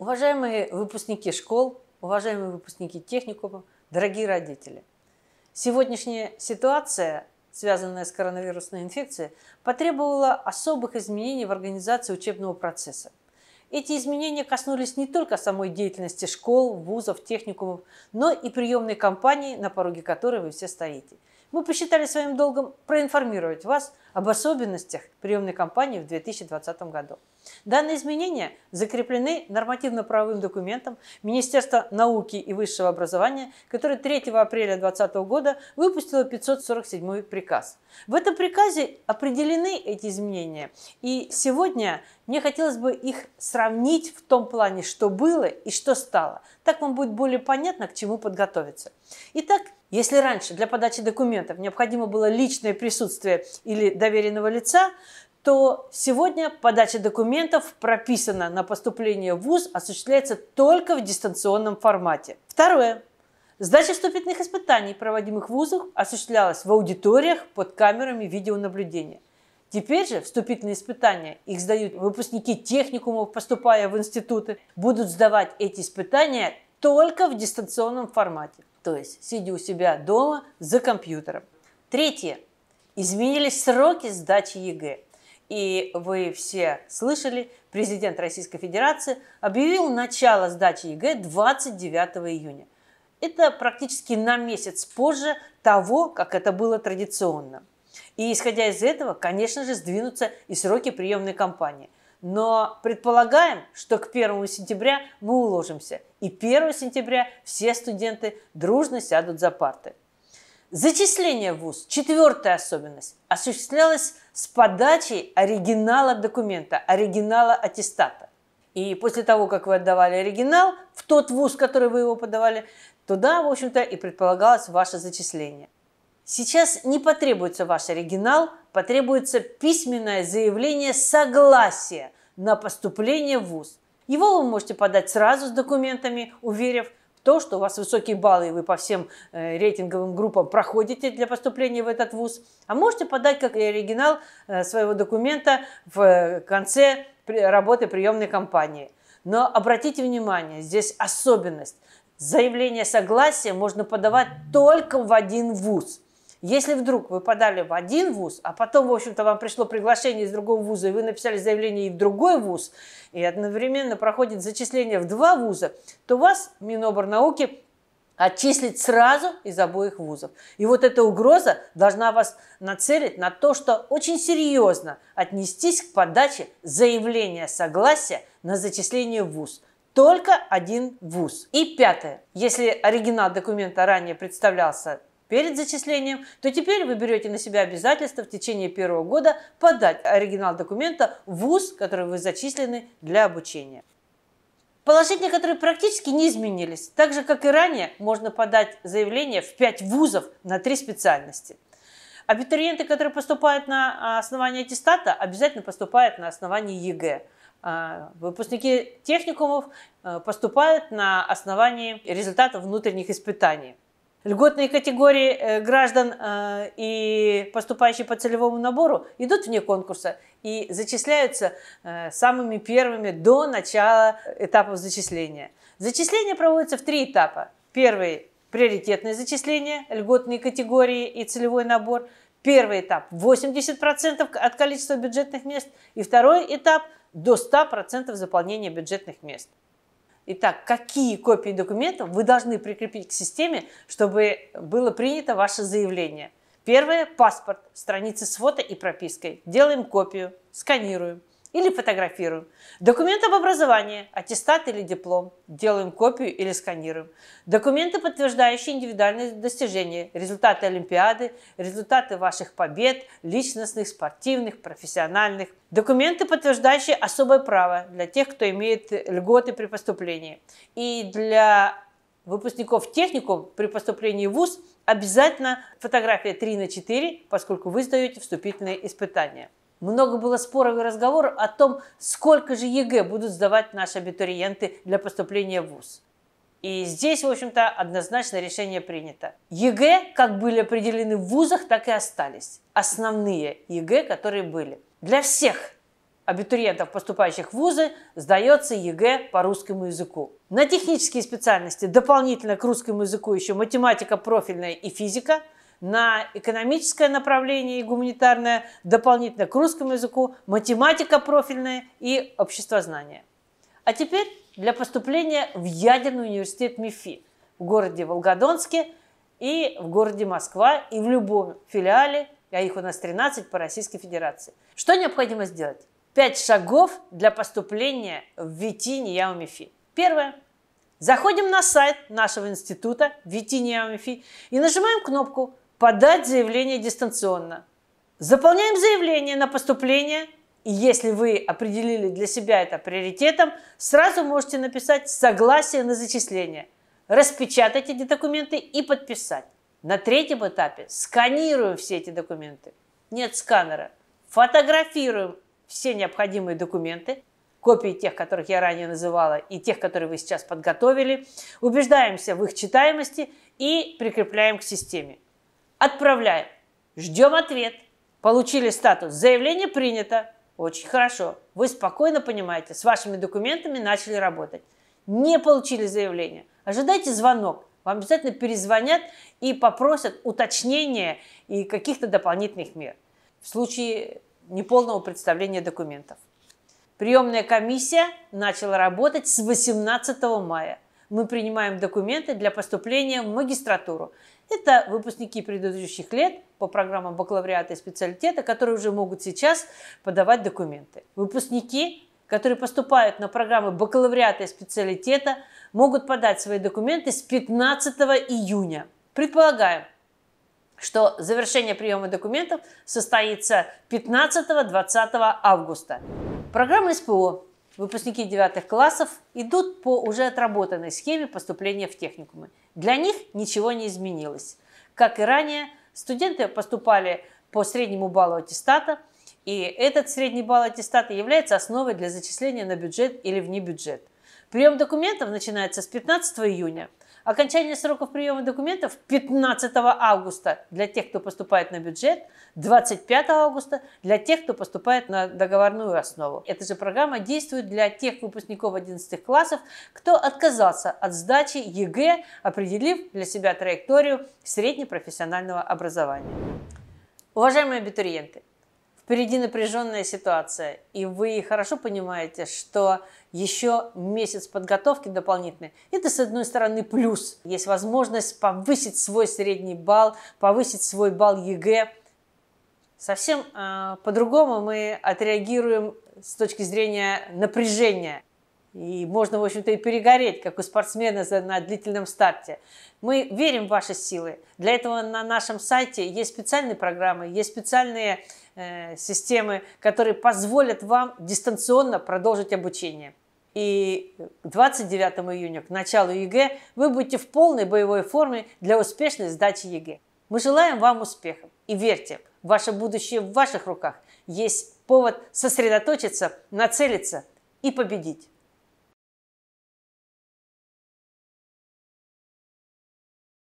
Уважаемые выпускники школ, уважаемые выпускники техникумов, дорогие родители, сегодняшняя ситуация, связанная с коронавирусной инфекцией, потребовала особых изменений в организации учебного процесса. Эти изменения коснулись не только самой деятельности школ, вузов, техникумов, но и приемной кампании, на пороге которой вы все стоите. Мы посчитали своим долгом проинформировать вас об особенностях приемной кампании в 2020 году. Данные изменения закреплены нормативно-правовым документом Министерства науки и высшего образования, который 3 апреля 2020 года выпустило 547 приказ. В этом приказе определены эти изменения, и сегодня мне хотелось бы их сравнить в том плане, что было и что стало. Так вам будет более понятно, к чему подготовиться. Итак, если раньше для подачи документов необходимо было личное присутствие или доверенного лица, то сегодня подача документов прописана на поступление в ВУЗ осуществляется только в дистанционном формате. Второе. Сдача вступительных испытаний, проводимых в вузах, осуществлялась в аудиториях под камерами видеонаблюдения. Теперь же вступительные испытания, их сдают выпускники техникумов, поступая в институты, будут сдавать эти испытания только в дистанционном формате, то есть сидя у себя дома за компьютером. Третье. Изменились сроки сдачи ЕГЭ и вы все слышали, президент Российской Федерации объявил начало сдачи ЕГЭ 29 июня. Это практически на месяц позже того, как это было традиционно. И исходя из этого, конечно же, сдвинутся и сроки приемной кампании. Но предполагаем, что к 1 сентября мы уложимся, и 1 сентября все студенты дружно сядут за парты. Зачисление в ВУЗ, четвертая особенность, осуществлялось с подачей оригинала документа, оригинала аттестата. И после того, как вы отдавали оригинал в тот вуз, который вы его подавали, туда, в общем-то, и предполагалось ваше зачисление. Сейчас не потребуется ваш оригинал, потребуется письменное заявление согласия на поступление в ВУЗ. Его вы можете подать сразу с документами, уверив, то, что у вас высокие баллы, и вы по всем э, рейтинговым группам проходите для поступления в этот вуз, а можете подать как оригинал э, своего документа в э, конце работы приемной кампании. Но обратите внимание, здесь особенность. Заявление согласия можно подавать только в один вуз – если вдруг вы подали в один вуз, а потом, в общем-то, вам пришло приглашение из другого вуза, и вы написали заявление и в другой вуз, и одновременно проходит зачисление в два вуза, то вас Миноборнауки отчислит сразу из обоих вузов. И вот эта угроза должна вас нацелить на то, что очень серьезно отнестись к подаче заявления согласия на зачисление в вуз. Только один вуз. И пятое. Если оригинал документа ранее представлялся перед зачислением, то теперь вы берете на себя обязательство в течение первого года подать оригинал документа в ВУЗ, который вы зачислены для обучения. Положения, которые практически не изменились. Так же, как и ранее, можно подать заявление в 5 вузов на 3 специальности. Абитуриенты, которые поступают на а, основании аттестата, обязательно поступают на основании ЕГЭ. А, выпускники техникумов э, поступают на основании результата внутренних испытаний. Льготные категории э, граждан э, и поступающие по целевому набору идут вне конкурса и зачисляются э, самыми первыми до начала этапов зачисления. Зачисление проводится в три этапа. Первый – приоритетное зачисление, льготные категории и целевой набор. Первый этап – 80% от количества бюджетных мест. И второй этап – до 100% заполнения бюджетных мест. Итак, какие копии документов вы должны прикрепить к системе, чтобы было принято ваше заявление? Первое – паспорт, страницы с фото и пропиской. Делаем копию, сканируем или фотографируем. Документ об образовании, аттестат или диплом, делаем копию или сканируем. Документы, подтверждающие индивидуальные достижения, результаты Олимпиады, результаты ваших побед, личностных, спортивных, профессиональных. Документы, подтверждающие особое право для тех, кто имеет льготы при поступлении. И для выпускников техникум при поступлении в ВУЗ обязательно фотография 3 на 4, поскольку вы сдаете вступительные испытания. Много было споров и разговоров о том, сколько же ЕГЭ будут сдавать наши абитуриенты для поступления в ВУЗ. И здесь, в общем-то, однозначно решение принято. ЕГЭ, как были определены в вузах, так и остались. Основные ЕГЭ, которые были. Для всех абитуриентов, поступающих в вузы, сдается ЕГЭ по русскому языку. На технические специальности дополнительно к русскому языку еще математика профильная и физика – на экономическое направление и гуманитарное, дополнительно к русскому языку, математика профильная и обществознание. А теперь для поступления в ядерный университет МИФИ в городе Волгодонске и в городе Москва и в любом филиале, а их у нас 13 по Российской Федерации. Что необходимо сделать? Пять шагов для поступления в ВИТИНИ ЯО МИФИ. Первое. Заходим на сайт нашего института ВИТИНИ ЯО МИФИ и нажимаем кнопку подать заявление дистанционно. Заполняем заявление на поступление. И если вы определили для себя это приоритетом, сразу можете написать «Согласие на зачисление». Распечатать эти документы и подписать. На третьем этапе сканируем все эти документы. Нет сканера. Фотографируем все необходимые документы, копии тех, которых я ранее называла, и тех, которые вы сейчас подготовили, убеждаемся в их читаемости и прикрепляем к системе. Отправляем. Ждем ответ. Получили статус. Заявление принято. Очень хорошо. Вы спокойно понимаете, с вашими документами начали работать. Не получили заявление. Ожидайте звонок. Вам обязательно перезвонят и попросят уточнения и каких-то дополнительных мер в случае неполного представления документов. Приемная комиссия начала работать с 18 мая. Мы принимаем документы для поступления в магистратуру. Это выпускники предыдущих лет по программам бакалавриата и специалитета, которые уже могут сейчас подавать документы. Выпускники, которые поступают на программы бакалавриата и специалитета, могут подать свои документы с 15 июня. Предполагаем, что завершение приема документов состоится 15-20 августа. Программы СПО выпускники девятых классов идут по уже отработанной схеме поступления в техникумы. Для них ничего не изменилось. Как и ранее, студенты поступали по среднему баллу аттестата, и этот средний балл аттестата является основой для зачисления на бюджет или вне бюджет. Прием документов начинается с 15 июня – Окончание сроков приема документов 15 августа для тех, кто поступает на бюджет, 25 августа для тех, кто поступает на договорную основу. Эта же программа действует для тех выпускников 11 классов, кто отказался от сдачи ЕГЭ, определив для себя траекторию среднепрофессионального образования. Уважаемые абитуриенты, впереди напряженная ситуация, и вы хорошо понимаете, что еще месяц подготовки дополнительной, это, с одной стороны, плюс. Есть возможность повысить свой средний балл, повысить свой балл ЕГЭ. Совсем э, по-другому мы отреагируем с точки зрения напряжения. И можно, в общем-то, и перегореть, как у спортсмена на длительном старте. Мы верим в ваши силы. Для этого на нашем сайте есть специальные программы, есть специальные Э, системы, которые позволят вам дистанционно продолжить обучение. И 29 июня, к началу ЕГЭ, вы будете в полной боевой форме для успешной сдачи ЕГЭ. Мы желаем вам успехов. И верьте, ваше будущее в ваших руках. Есть повод сосредоточиться, нацелиться и победить.